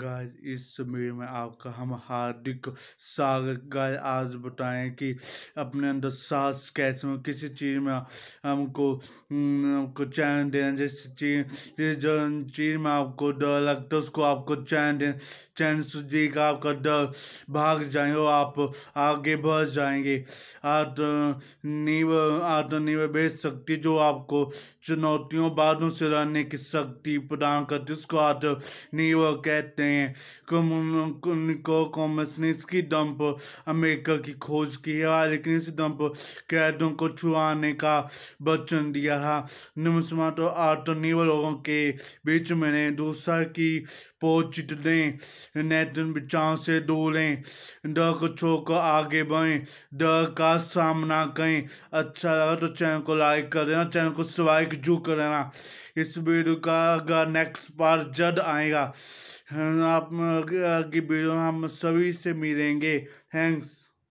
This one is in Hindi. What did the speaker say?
गाय इस समय में आपका हम हार्दिक स्वागत गाय आज बताएं कि अपने अंदर सास कैसे हो किसी चीज़ में हमको आपको हम्म, चैन देना जैसे चीज जो चीज़ में आपको डर लगता है उसको आपको चैन देना चैन सुधी का आपका डर भाग जाएंगे और आप आगे बढ़ जाएंगे आत्मनिर्भ आत्मनिर्भर बेच सकती जो आपको चुनौतियों बातों से लड़ने की शक्ति प्रदान करती उसको आत्मनिर्भर कहते करते हैं कम्युनिको कॉमर्स ने इसकी डंप अमेरिका की खोज की है लेकिन इस डंप कैदों को छुआने का वचन दिया था नमस्मा तो आत्मनिर्भर लोगों के बीच मैंने दूसरा की पहुँच दें नैतन विचारों से दूर रहें डर को छोड़कर आगे बढ़ें डर का सामना करें अच्छा लगा तो चैनल को लाइक कर देना चैनल को स्वाइक जू कर देना इस वीडियो का नेक्स्ट पार्ट जल्द आएगा आप की वीडियो हम सभी से मिलेंगे थैंक्स